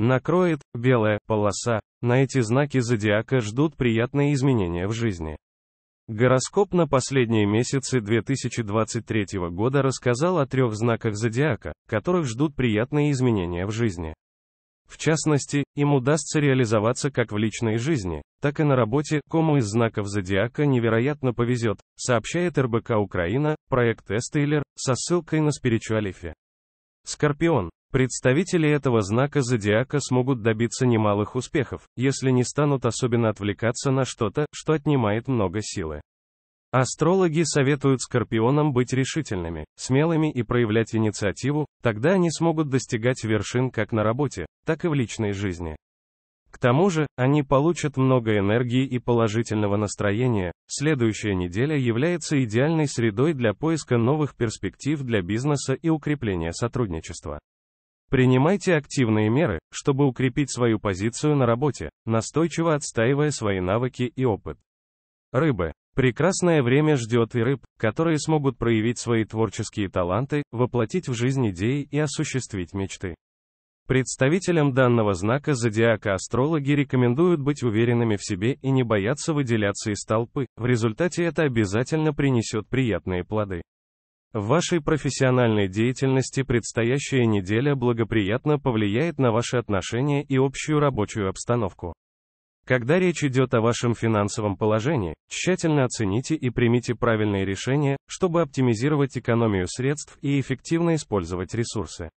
накроет, белая полоса, на эти знаки зодиака ждут приятные изменения в жизни. Гороскоп на последние месяцы 2023 года рассказал о трех знаках зодиака, которых ждут приятные изменения в жизни. В частности, им удастся реализоваться как в личной жизни, так и на работе, кому из знаков зодиака невероятно повезет, сообщает РБК Украина, проект Эстейлер, со ссылкой на спиричуалифе. Скорпион. Представители этого знака зодиака смогут добиться немалых успехов, если не станут особенно отвлекаться на что-то, что отнимает много силы. Астрологи советуют скорпионам быть решительными, смелыми и проявлять инициативу, тогда они смогут достигать вершин как на работе, так и в личной жизни. К тому же, они получат много энергии и положительного настроения. Следующая неделя является идеальной средой для поиска новых перспектив для бизнеса и укрепления сотрудничества. Принимайте активные меры, чтобы укрепить свою позицию на работе, настойчиво отстаивая свои навыки и опыт. Рыбы. Прекрасное время ждет и рыб, которые смогут проявить свои творческие таланты, воплотить в жизнь идеи и осуществить мечты. Представителям данного знака зодиака астрологи рекомендуют быть уверенными в себе и не бояться выделяться из толпы, в результате это обязательно принесет приятные плоды. В вашей профессиональной деятельности предстоящая неделя благоприятно повлияет на ваши отношения и общую рабочую обстановку. Когда речь идет о вашем финансовом положении, тщательно оцените и примите правильные решения, чтобы оптимизировать экономию средств и эффективно использовать ресурсы.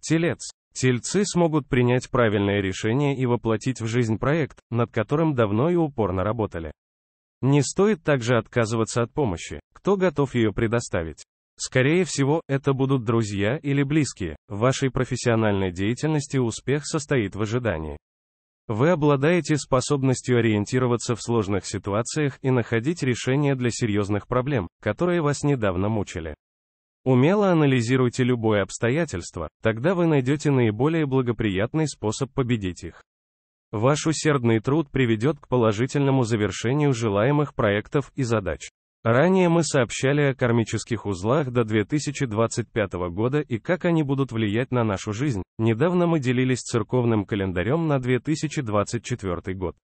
Телец. Тельцы смогут принять правильное решение и воплотить в жизнь проект, над которым давно и упорно работали. Не стоит также отказываться от помощи, кто готов ее предоставить. Скорее всего, это будут друзья или близкие. В вашей профессиональной деятельности успех состоит в ожидании. Вы обладаете способностью ориентироваться в сложных ситуациях и находить решения для серьезных проблем, которые вас недавно мучили. Умело анализируйте любое обстоятельство, тогда вы найдете наиболее благоприятный способ победить их. Ваш усердный труд приведет к положительному завершению желаемых проектов и задач. Ранее мы сообщали о кармических узлах до 2025 года и как они будут влиять на нашу жизнь. Недавно мы делились церковным календарем на 2024 год.